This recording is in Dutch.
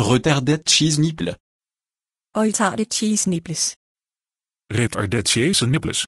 Retardet cheese nippelen. Retardet cheese nipples. Retardet cheese nipples.